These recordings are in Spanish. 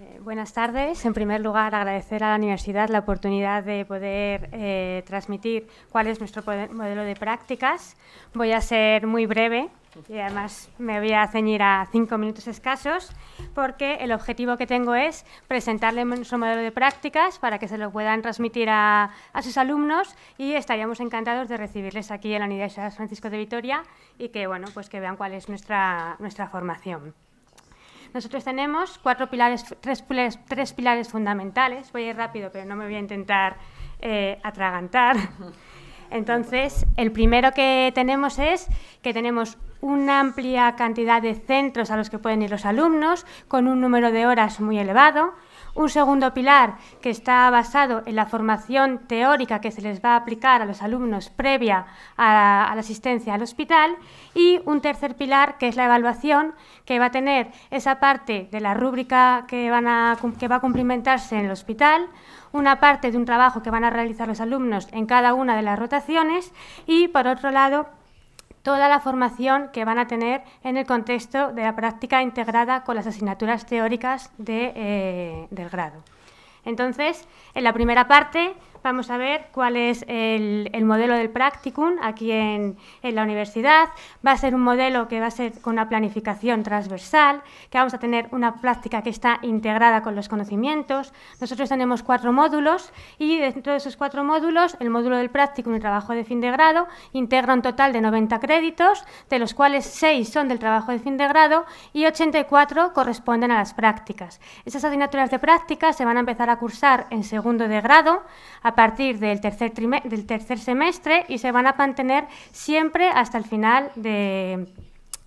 Eh, buenas tardes. En primer lugar, agradecer a la universidad la oportunidad de poder eh, transmitir cuál es nuestro modelo de prácticas. Voy a ser muy breve y además me voy a ceñir a cinco minutos escasos porque el objetivo que tengo es presentarle nuestro modelo de prácticas para que se lo puedan transmitir a, a sus alumnos y estaríamos encantados de recibirles aquí en la Universidad Francisco de Vitoria y que, bueno, pues que vean cuál es nuestra, nuestra formación. Nosotros tenemos cuatro pilares, tres, pilares, fundamentales. Voy a ir rápido, pero no me voy a intentar eh, atragantar. Entonces, el primero que tenemos es que tenemos una amplia cantidad de centros a los que pueden ir los alumnos, con un número de horas muy elevado. Un segundo pilar que está basado en la formación teórica que se les va a aplicar a los alumnos previa a la, asistencia al hospital. Y un tercer pilar que es la evaluación que va a tener esa parte de la rúbrica que, que va a cumplimentarse en el hospital, una parte de un trabajo que van a realizar los alumnos en cada una de las rotaciones y, por otro lado, toda la formación que van a tener en el contexto de la práctica integrada con las asignaturas teóricas de, eh, del grado. Entonces, en la primera parte vamos a ver cuál es el, modelo del practicum aquí en, la universidad. Va a ser un modelo que va a ser con una planificación transversal, que vamos a tener una práctica que está integrada con los conocimientos. Nosotros tenemos cuatro módulos y dentro de esos cuatro módulos, el módulo del practicum y trabajo de fin de grado integra un total de 90 créditos, de los cuales 6 son del trabajo de fin de grado y 84 corresponden a las prácticas. Esas asignaturas de práctica se van a empezar a cursar en segundo de grado, a partir del tercer, semestre y se van a mantener siempre hasta el final de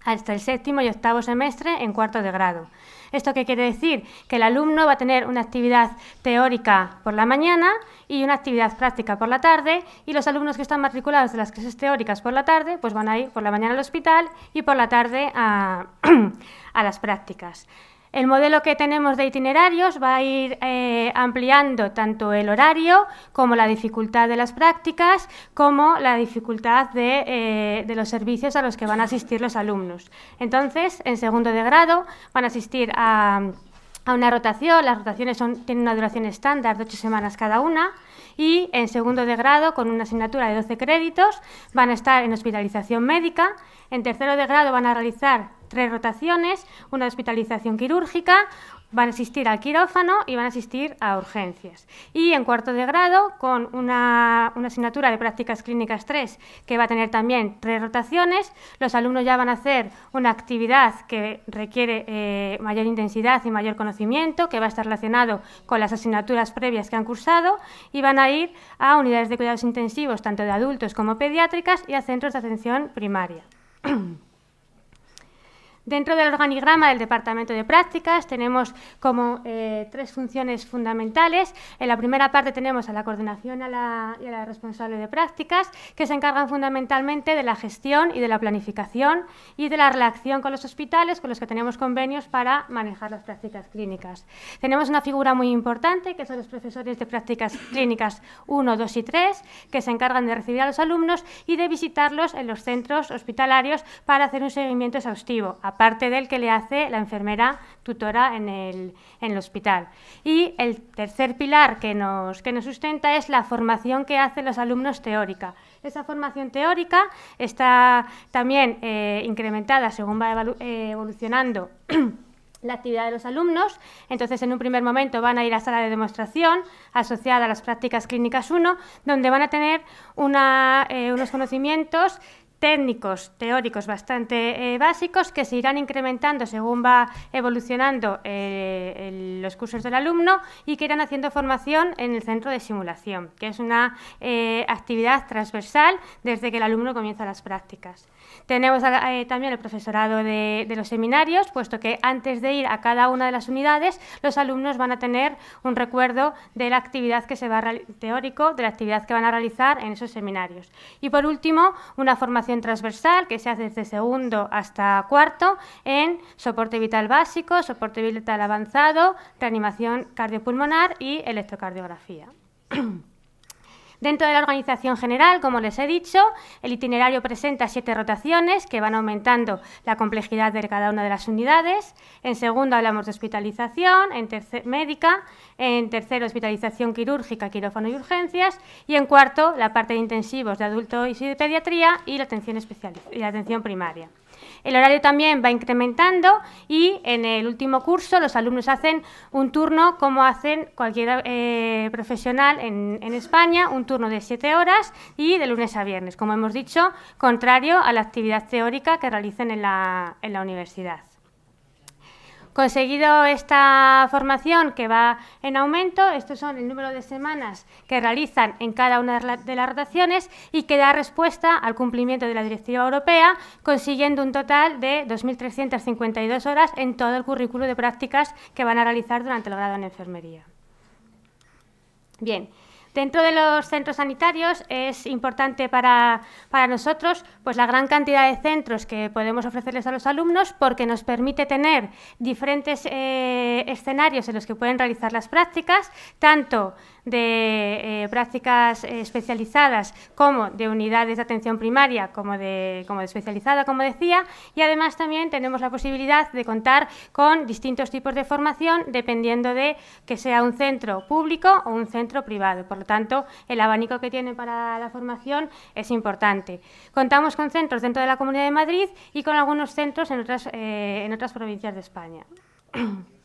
hasta el séptimo y octavo semestre en cuarto de grado. ¿Esto qué quiere decir? Que el alumno va a tener una actividad teórica por la mañana y una actividad práctica por la tarde y los alumnos que están matriculados de las clases teóricas por la tarde, pues van a ir por la mañana al hospital y por la tarde a las prácticas. El modelo que tenemos de itinerarios va a ir eh, ampliando tanto el horario como la dificultad de las prácticas, como la dificultad eh, de, los servicios a los que van a asistir los alumnos. Entonces, en segundo de grado van a asistir a, una rotación, las rotaciones tienen una duración estándar de ocho semanas cada una, y en segundo de grado, con una asignatura de 12 créditos, van a estar en hospitalización médica. En tercero de grado van a realizar tres rotaciones, una hospitalización quirúrgica, van a asistir al quirófano y van a asistir a urgencias. Y en cuarto de grado, con una, asignatura de prácticas clínicas 3, que va a tener también tres rotaciones, los alumnos ya van a hacer una actividad que requiere eh, mayor intensidad y mayor conocimiento, que va a estar relacionado con las asignaturas previas que han cursado, y van a ir a unidades de cuidados intensivos, tanto de adultos como pediátricas, y a centros de atención primaria. Dentro del organigrama del Departamento de Prácticas tenemos como eh, tres funciones fundamentales. En la primera parte tenemos a la coordinación a la, y a la responsable de prácticas, que se encargan fundamentalmente de la gestión y de la planificación y de la relación con los hospitales con los que tenemos convenios para manejar las prácticas clínicas. Tenemos una figura muy importante, que son los profesores de prácticas clínicas 1, 2 y 3, que se encargan de recibir a los alumnos y de visitarlos en los centros hospitalarios para hacer un seguimiento exhaustivo parte del que le hace la enfermera tutora en el, hospital. Y el tercer pilar que nos, que nos sustenta es la formación que hacen los alumnos teórica. Esa formación teórica está también eh, incrementada según va eh, evolucionando. la actividad de los alumnos. Entonces, en un primer momento van a ir a sala de demostración asociada a las prácticas clínicas 1, donde van a tener eh, unos conocimientos técnicos, teóricos bastante eh, básicos que se irán incrementando según va evolucionando eh, los cursos del alumno y que irán haciendo formación en el centro de simulación, que es una eh, actividad transversal desde que el alumno comienza las prácticas. Tenemos eh, también el profesorado de, los seminarios, puesto que antes de ir a cada una de las unidades, los alumnos van a tener un recuerdo de la actividad que se va teórico, de la actividad que van a realizar en esos seminarios. Y por último, una formación transversal que se hace desde segundo hasta cuarto en soporte vital básico, soporte vital avanzado, reanimación cardiopulmonar y electrocardiografía. Dentro de la organización general, como les he dicho, el itinerario presenta siete rotaciones que van aumentando la complejidad de cada una de las unidades. En segundo hablamos de hospitalización, en tercer, médica, en tercero hospitalización quirúrgica, quirófano y urgencias y en cuarto la parte de intensivos de adulto y de pediatría y la atención, especial, y la atención primaria. El horario también va incrementando y en el último curso los alumnos hacen un turno como hacen cualquier eh, profesional en, España, un turno de siete horas y de lunes a viernes, como hemos dicho, contrario a la actividad teórica que realicen en la universidad. Conseguido esta formación que va en aumento, estos son el número de semanas que realizan en cada una de las rotaciones y que da respuesta al cumplimiento de la Directiva Europea, consiguiendo un total de 2.352 horas en todo el currículo de prácticas que van a realizar durante el grado en enfermería. Bien, Dentro de los centros sanitarios es importante para, nosotros pues, la gran cantidad de centros que podemos ofrecerles a los alumnos porque nos permite tener diferentes eh, escenarios en los que pueden realizar las prácticas, tanto de eh, prácticas especializadas como de unidades de atención primaria, como de, como de especializada, como decía, y además también tenemos la posibilidad de contar con distintos tipos de formación dependiendo de que sea un centro público o un centro privado. Por lo tanto, el abanico que tiene para la formación es importante. Contamos con centros dentro de la Comunidad de Madrid y con algunos centros en otras, eh, en otras provincias de España.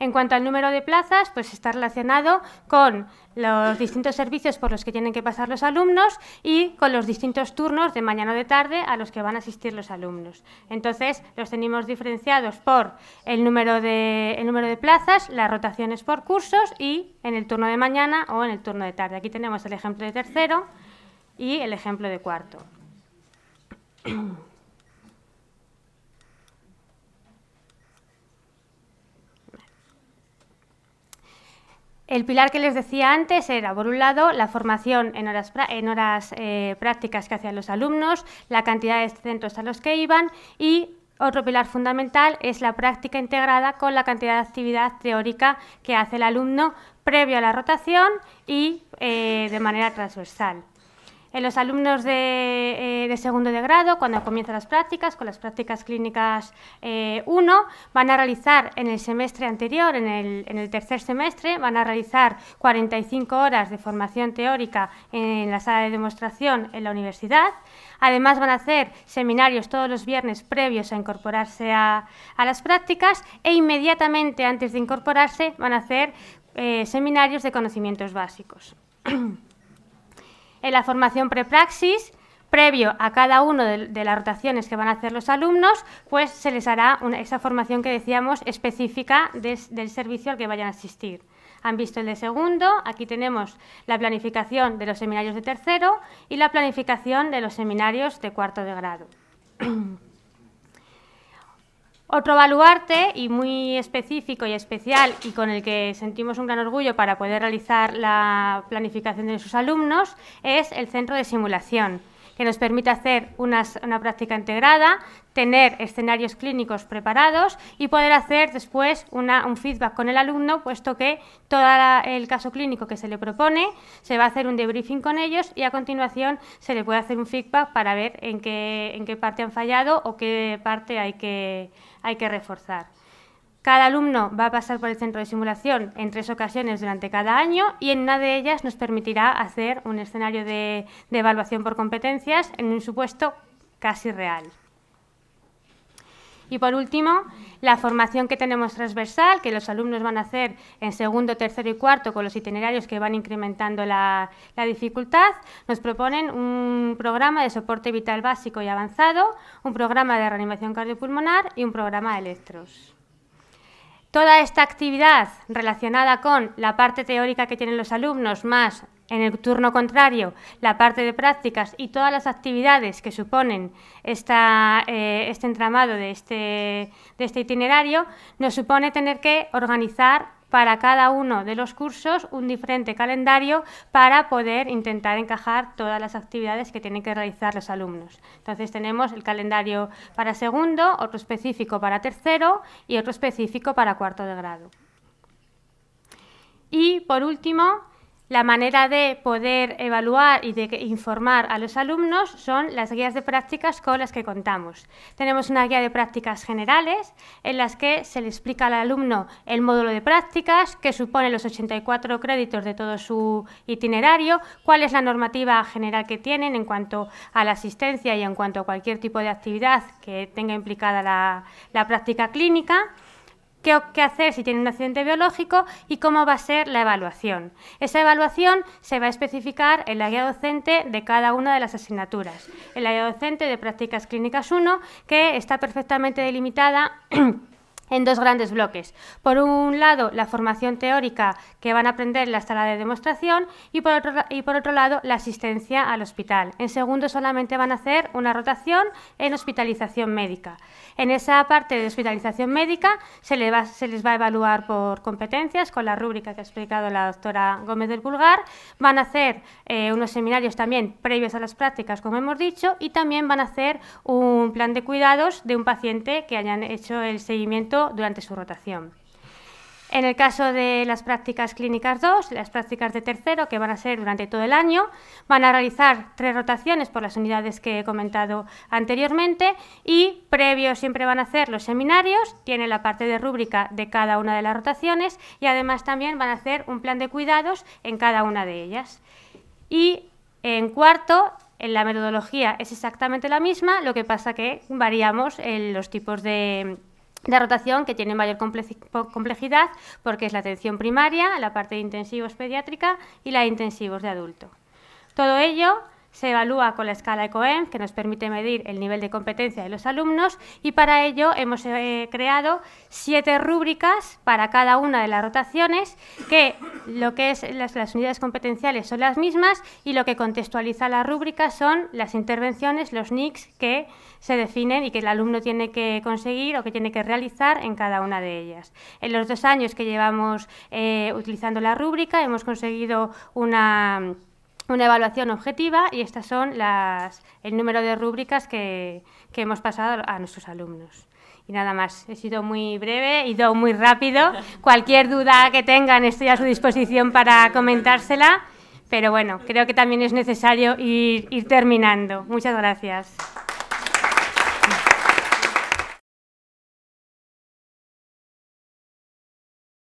En cuanto al número de plazas, pues está relacionado con los distintos servicios por los que tienen que pasar los alumnos y con los distintos turnos de mañana o de tarde a los que van a asistir los alumnos. Entonces, los tenemos diferenciados por el número de, número de plazas, las rotaciones por cursos y en el turno de mañana o en el turno de tarde. Aquí tenemos el ejemplo de tercero y el ejemplo de cuarto. El pilar que les decía antes era, por un lado, la formación en horas, eh, prácticas que hacían los alumnos, la cantidad de centros a los que iban y otro pilar fundamental es la práctica integrada con la cantidad de actividad teórica que hace el alumno previo a la rotación y eh, de manera transversal en los alumnos eh, de, segundo de grado, cuando comienzan las prácticas, con las prácticas clínicas 1, eh, van a realizar en el semestre anterior, en el, tercer semestre, van a realizar 45 horas de formación teórica en la sala de demostración en la universidad. Además, van a hacer seminarios todos los viernes previos a incorporarse a, las prácticas e inmediatamente antes de incorporarse van a hacer eh, seminarios de conocimientos básicos. en la formación prepraxis, previo a cada una de, las rotaciones que van a hacer los alumnos, pues se les hará esa formación que decíamos específica del servicio al que vayan a asistir. Han visto el de segundo, aquí tenemos la planificación de los seminarios de tercero y la planificación de los seminarios de cuarto de grado. Otro baluarte y muy específico y especial y con el que sentimos un gran orgullo para poder realizar la planificación de sus alumnos es el centro de simulación que nos permite hacer una práctica integrada, tener escenarios clínicos preparados y poder hacer después un feedback con el alumno, puesto que todo el caso clínico que se le propone se va a hacer un debriefing con ellos y a continuación se le puede hacer un feedback para ver en qué, parte han fallado o qué parte hay que reforzar. Cada alumno va a pasar por el centro de simulación en tres ocasiones durante cada año y en una de ellas nos permitirá hacer un escenario de, evaluación por competencias en un supuesto casi real. Y por último, la formación que tenemos transversal, que los alumnos van a hacer en segundo, tercero y cuarto con los itinerarios que van incrementando la, la, dificultad, nos proponen un programa de soporte vital básico y avanzado, un programa de reanimación cardiopulmonar y un programa de electros. Toda esta actividad relacionada con la parte teórica que tienen los alumnos, más en el turno contrario la parte de prácticas y todas las actividades que suponen eh, este entramado de este, de este itinerario, nos supone tener que organizar para cada uno de los cursos un diferente calendario para poder intentar encajar todas las actividades que tienen que realizar los alumnos. Entonces tenemos el calendario para segundo, otro específico para tercero y otro específico para cuarto de grado. Y por último, la manera de poder evaluar y de informar a los alumnos son las guías de prácticas con las que contamos. Tenemos una guía de prácticas generales en las que se le explica al alumno el módulo de prácticas, que supone los 84 créditos de todo su itinerario, cuál es la normativa general que tienen en cuanto a la asistencia y en cuanto a cualquier tipo de actividad que tenga implicada la, la práctica clínica qué, hacer si tiene un accidente biológico y cómo va a ser la evaluación. Esa evaluación se va a especificar en la guía docente de cada una de las asignaturas. El la guía docente de prácticas clínicas 1, que está perfectamente delimitada en dos grandes bloques. Por un lado, la formación teórica que van a aprender en la sala de demostración y por, otro, y por otro lado, la asistencia al hospital. En segundo, solamente van a hacer una rotación en hospitalización médica. En esa parte de hospitalización médica se les va, se les va a evaluar por competencias con la rúbrica que ha explicado la doctora Gómez del Pulgar. Van a hacer eh, unos seminarios también previos a las prácticas, como hemos dicho, y también van a hacer un plan de cuidados de un paciente que hayan hecho el seguimiento durante su rotación. En el caso de las prácticas clínicas 2, las prácticas de tercero, que van a ser durante todo el año, van a realizar tres rotaciones por las unidades que he comentado anteriormente y previo siempre van a hacer los seminarios, tiene la parte de rúbrica de cada una de las rotaciones y además también van a hacer un plan de cuidados en cada una de ellas. Y en cuarto, en la metodología es exactamente la misma, lo que pasa que variamos en los tipos de la rotación que tiene mayor complejidad porque es la atención primaria, la parte de intensivos pediátrica y la de intensivos de adulto. Todo ello se evalúa con la escala ECOEM, que nos permite medir el nivel de competencia de los alumnos, y para ello hemos eh, creado siete rúbricas para cada una de las rotaciones, que lo que es las, unidades competenciales son las mismas y lo que contextualiza la rúbrica son las intervenciones, los NICs que se definen y que el alumno tiene que conseguir o que tiene que realizar en cada una de ellas. En los dos años que llevamos eh, utilizando la rúbrica hemos conseguido una una evaluación objetiva y estas son las, el número de rúbricas que, que, hemos pasado a nuestros alumnos. Y nada más, he sido muy breve, he ido muy rápido. Cualquier duda que tengan estoy a su disposición para comentársela, pero bueno, creo que también es necesario ir terminando. Muchas gracias.